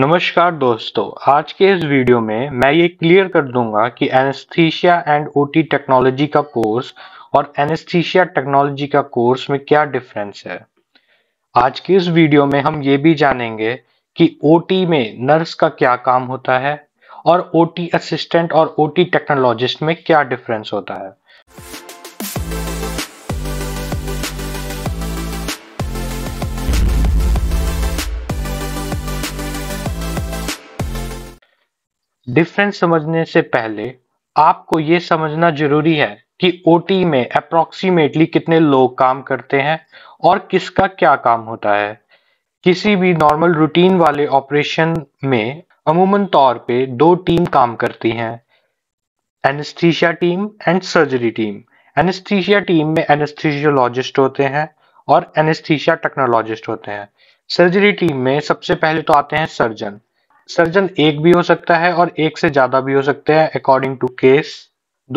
नमस्कार दोस्तों आज के इस वीडियो में मैं ये क्लियर कर दूंगा कि एनेस्थीसिया एंड ओटी टेक्नोलॉजी का कोर्स और एनेस्थीसिया टेक्नोलॉजी का कोर्स में क्या डिफरेंस है आज की इस वीडियो में हम ये भी जानेंगे कि ओटी में नर्स का क्या काम होता है और ओटी असिस्टेंट और ओटी टेक्नोलॉजिस्ट में क्या डिफरेंस होता है डिफरेंस समझने से पहले आपको ये समझना जरूरी है कि ओटी में अप्रोक्सीमेटली कितने लोग काम करते हैं और किसका क्या काम होता है किसी भी नॉर्मल रूटीन वाले ऑपरेशन में अमूमन तौर पे दो टीम काम करती हैं anaesthesia team and surgery team anaesthesia team में एनेस्थीशियोलॉजिस्ट होते हैं और एनेस्थीशिया टेक्नोलॉजिस्ट होते हैं सर्जरी टीम में सबसे पहले तो आते हैं सर्जन सर्जन एक भी हो सकता है और एक से ज्यादा भी हो सकते हैं अकॉर्डिंग टू केस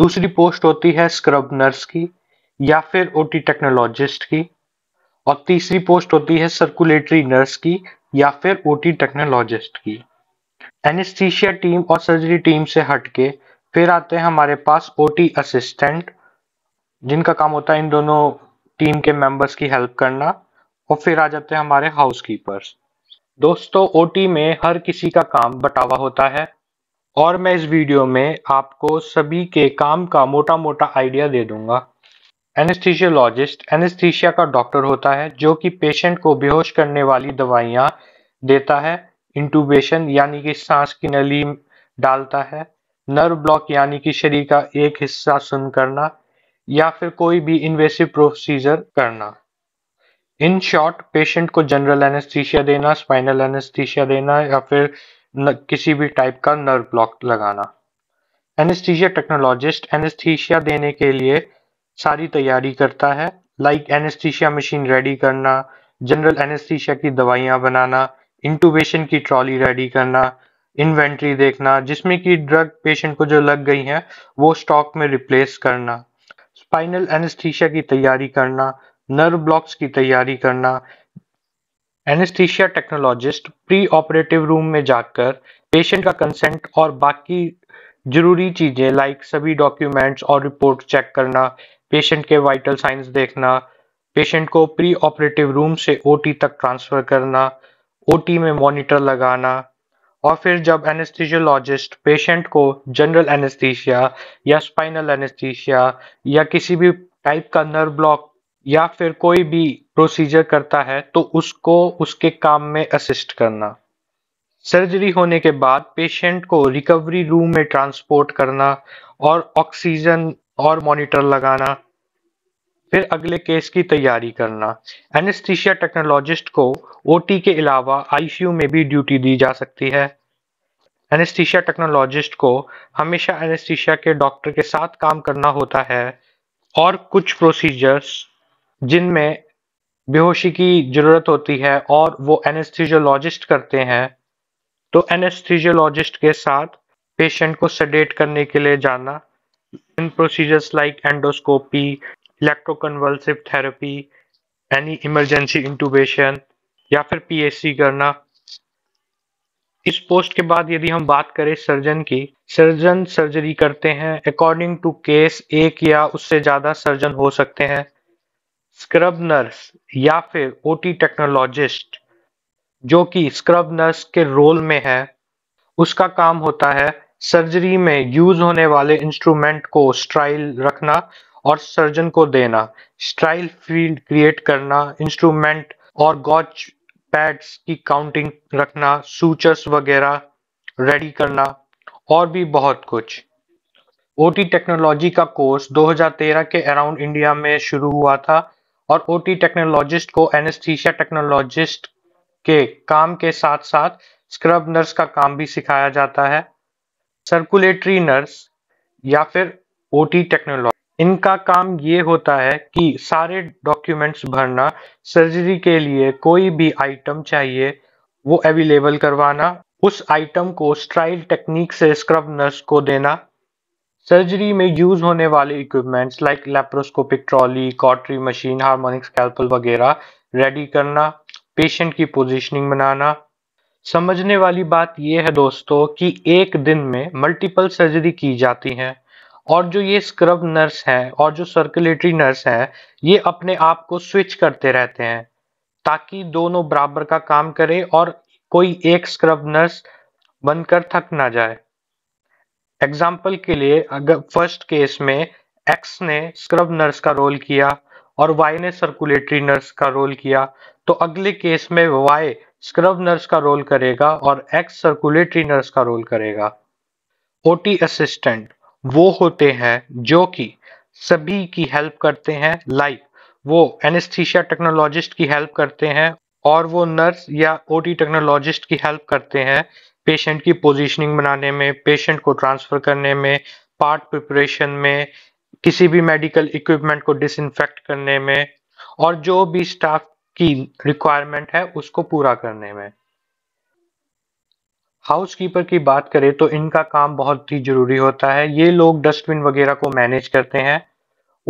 दूसरी पोस्ट होती है स्क्रब नर्स की या फिर ओटी टेक्नोलॉजिस्ट की और तीसरी पोस्ट होती है सर्कुलेटरी नर्स की या फिर ओटी टेक्नोलॉजिस्ट की एनेस्थीसिया टीम और सर्जरी टीम से हटके फिर आते हैं हमारे पास ओटी असिस्टेंट जिनका काम होता है इन दोनों टीम के मेंबर्स की हेल्प करना और फिर आ जाते हैं हमारे हाउसकीपर्स दोस्तों ओटी में हर किसी का काम बटावा होता है और मैं इस वीडियो में आपको सभी के काम का मोटा मोटा आइडिया दे दूंगा एनेस्थीशियोलॉजिस्ट एनेस्थीशिया का डॉक्टर होता है जो कि पेशेंट को बेहोश करने वाली दवाइयाँ देता है इंटूबेशन यानी कि सांस की नली डालता है नर्व ब्लॉक यानी कि शरीर का एक हिस्सा सुन करना या फिर कोई भी इन्वेसिव प्रोसीजर करना इन शॉर्ट पेशेंट को जनरल एनेस्थीशिया देना स्पाइनल एनेस्थीशिया देना या फिर न, किसी भी टाइप का नर्व ब्लॉक लगाना एनेस्थीशिया टेक्नोलॉजिस्ट एनेस्थीशिया देने के लिए सारी तैयारी करता है लाइक एनेस्थीशिया मशीन रेडी करना जनरल एनेस्थीशिया की दवाइयाँ बनाना इंटूबेशन की ट्रॉली रेडी करना इन्वेंट्री देखना जिसमें कि ड्रग पेशेंट को जो लग गई हैं वो स्टॉक में रिप्लेस करना स्पाइनल एनेस्थीशिया की तैयारी करना नर्व ब्लॉक्स की तैयारी करना anaesthesia technologist pre operative room में जाकर पेशेंट का कंसेंट और बाकी जरूरी चीज़ें लाइक सभी डॉक्यूमेंट्स और रिपोर्ट चेक करना पेशेंट के वाइटल साइंस देखना पेशेंट को प्री ऑपरेटिव रूम से ओटी तक ट्रांसफ़र करना ओटी में मॉनिटर लगाना और फिर जब एनेस्थीजियोलॉजिस्ट पेशेंट को जनरल एनेस्थीशिया या स्पाइनल एनेस्थीशिया या किसी भी टाइप का नर्व ब्लॉक या फिर कोई भी प्रोसीजर करता है तो उसको उसके काम में असिस्ट करना सर्जरी होने के बाद पेशेंट को रिकवरी रूम में ट्रांसपोर्ट करना और ऑक्सीजन और मॉनिटर लगाना फिर अगले केस की तैयारी करना एनेस्थीसिया टेक्नोलॉजिस्ट को ओटी के अलावा आईसीयू में भी ड्यूटी दी जा सकती है एनेस्थीसिया टेक्नोलॉजिस्ट को हमेशा एनेस्थीसिया के डॉक्टर के साथ काम करना होता है और कुछ प्रोसीजर्स जिनमें बेहोशी की जरूरत होती है और वो एनेस्थीजियोलॉजिस्ट करते हैं तो एनेस्थीजियोलॉजिस्ट के साथ पेशेंट को सडेट करने के लिए जाना in procedures like endoscopy electroconvulsive therapy any emergency intubation या फिर पीएससी करना इस पोस्ट के बाद यदि हम बात करें सर्जन की सर्जन सर्जरी करते हैं अकॉर्डिंग टू केस एक या उससे ज़्यादा सर्जन हो सकते हैं स्क्रब नर्स या फिर ओटी टेक्नोलॉजिस्ट जो कि स्क्रब नर्स के रोल में है उसका काम होता है सर्जरी में यूज होने वाले इंस्ट्रूमेंट को स्ट्राइल रखना और सर्जन को देना स्ट्राइल फील्ड क्रिएट करना इंस्ट्रूमेंट और गॉच पैड्स की काउंटिंग रखना सूचर्स वगैरह रेडी करना और भी बहुत कुछ ओटी टेक्नोलॉजी का कोर्स 2013 के अराउंड इंडिया में शुरू हुआ था और ओटी टेक्नोलॉजिस्ट को एनेस्थीसिया टेक्नोलॉजिस्ट के काम के साथ साथ स्क्रब नर्स का काम भी सिखाया जाता है सर्कुलेटरी नर्स या फिर ओटी टेक्नोलॉजी इनका काम ये होता है कि सारे डॉक्यूमेंट्स भरना सर्जरी के लिए कोई भी आइटम चाहिए वो अवेलेबल करवाना उस आइटम को स्ट्राइल टेक्निक से स्क्रब नर्स को देना सर्जरी में यूज होने वाले equipments like laparoscopic trolley cautery machine harmonic scalpel वगैरह रेडी करना पेशेंट की पोजीशनिंग बनाना समझने वाली बात यह है दोस्तों कि एक दिन में मल्टीपल सर्जरी की जाती है और जो ये स्क्रब नर्स हैं और जो सर्कुलेटरी नर्स हैं ये अपने आप को स्विच करते रहते हैं ताकि दोनों बराबर का काम करें और कोई एक स्क्रब नर्स बनकर थक ना जाए एग्जाम्पल के लिए अगर फर्स्ट केस में एक्स ने स्क्रब नर्स का रोल किया और वाई ने सर्कुलेटरी नर्स का रोल किया तो अगले केस में वाई स्क्रब नर्स का रोल करेगा और एक्स सर्कुलेटरी नर्स का रोल करेगा ओटी असिस्टेंट वो होते हैं जो कि सभी की हेल्प करते हैं लाइक वो एनेस्थीशिया टेक्नोलॉजिस्ट की हेल्प करते हैं और वो नर्स या ओटी टेक्नोलॉजिस्ट की हेल्प करते हैं पेशेंट की पोजीशनिंग बनाने में पेशेंट को ट्रांसफ़र करने में पार्ट प्रिपरेशन में किसी भी मेडिकल इक्विपमेंट को डिसइनफेक्ट करने में और जो भी स्टाफ की रिक्वायरमेंट है उसको पूरा करने में हाउस कीपर की बात करें तो इनका काम बहुत ही जरूरी होता है ये लोग डस्टबिन वगैरह को मैनेज करते हैं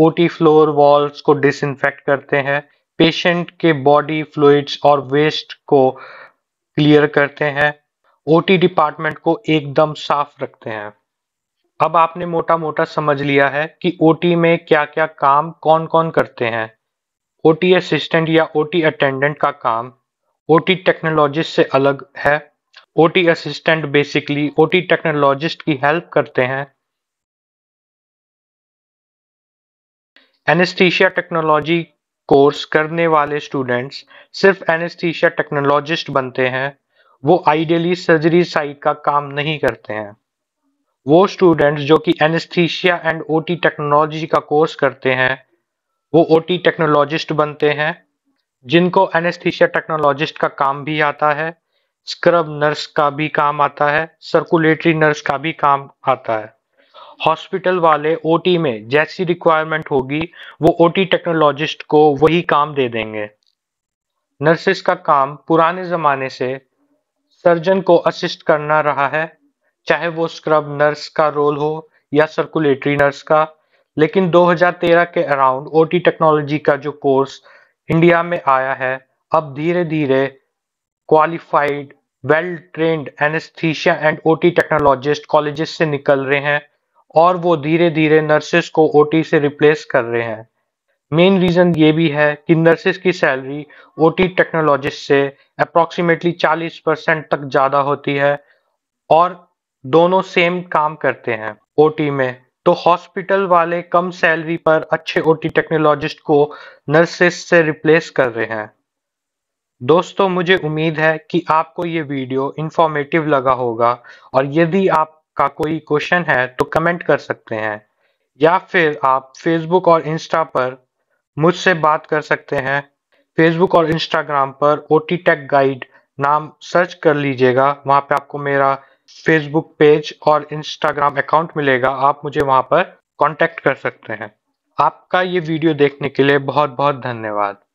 ओटी फ्लोर वॉल्स को डिसइनफेक्ट करते हैं पेशेंट के बॉडी फ्लूइड्स और वेस्ट को क्लियर करते हैं ओटी डिपार्टमेंट को एकदम साफ रखते हैं अब आपने मोटा मोटा समझ लिया है कि ओटी में क्या क्या काम कौन कौन करते हैं ओटी असिस्टेंट या ओटी अटेंडेंट का काम ओटी टेक्नोलॉजिस्ट से अलग है OT assistant basically OT technologist की हेल्प करते हैं एनेस्थीशिया टेक्नोलॉजी कोर्स करने वाले स्टूडेंट्स सिर्फ एनेस्थीशिया टेक्नोलॉजिस्ट बनते हैं वो आइडियली सर्जरी साइट का काम नहीं करते हैं वो स्टूडेंट्स जो कि एनेस्थीसिया एंड ओटी टेक्नोलॉजी का कोर्स करते हैं वो ओटी टेक्नोलॉजिस्ट बनते हैं जिनको एनेस्थीसिया टेक्नोलॉजिस्ट का काम भी आता है स्क्रब नर्स का भी काम आता है सर्कुलेटरी नर्स का भी काम आता है हॉस्पिटल वाले ओटी में जैसी रिक्वायरमेंट होगी वो ओटी टेक्नोलॉजिस्ट को वही काम दे देंगे नर्सिस का काम पुराने ज़माने से सर्जन को असिस्ट करना रहा है चाहे वो स्क्रब नर्स का रोल हो या सर्कुलेटरी नर्स का लेकिन 2013 के अराउंड ओटी टेक्नोलॉजी का जो कोर्स इंडिया में आया है अब धीरे धीरे qualified well trained anaesthesia and OT technologist colleges से निकल रहे हैं और वो धीरे धीरे नर्सेस को ओटी से रिप्लेस कर रहे हैं मेन रीजन ये भी है कि नर्सेस की सैलरी ओटी टेक्नोलॉजिस्ट से अप्रोक्सीमेटली 40 परसेंट तक ज्यादा होती है और दोनों सेम काम करते हैं ओटी में तो हॉस्पिटल वाले कम सैलरी पर अच्छे ओटी टेक्नोलॉजिस्ट को नर्सेस से रिप्लेस कर रहे हैं दोस्तों मुझे उम्मीद है कि आपको ये वीडियो इंफॉर्मेटिव लगा होगा और यदि आपका कोई क्वेश्चन है तो कमेंट कर सकते हैं या फिर आप फेसबुक और इंस्टा पर मुझसे बात कर सकते हैं फेसबुक और इंस्टाग्राम पर ओ टी टेक गाइड नाम सर्च कर लीजिएगा वहाँ पे आपको मेरा फेसबुक पेज और इंस्टाग्राम अकाउंट मिलेगा आप मुझे वहाँ पर कांटेक्ट कर सकते हैं आपका ये वीडियो देखने के लिए बहुत बहुत धन्यवाद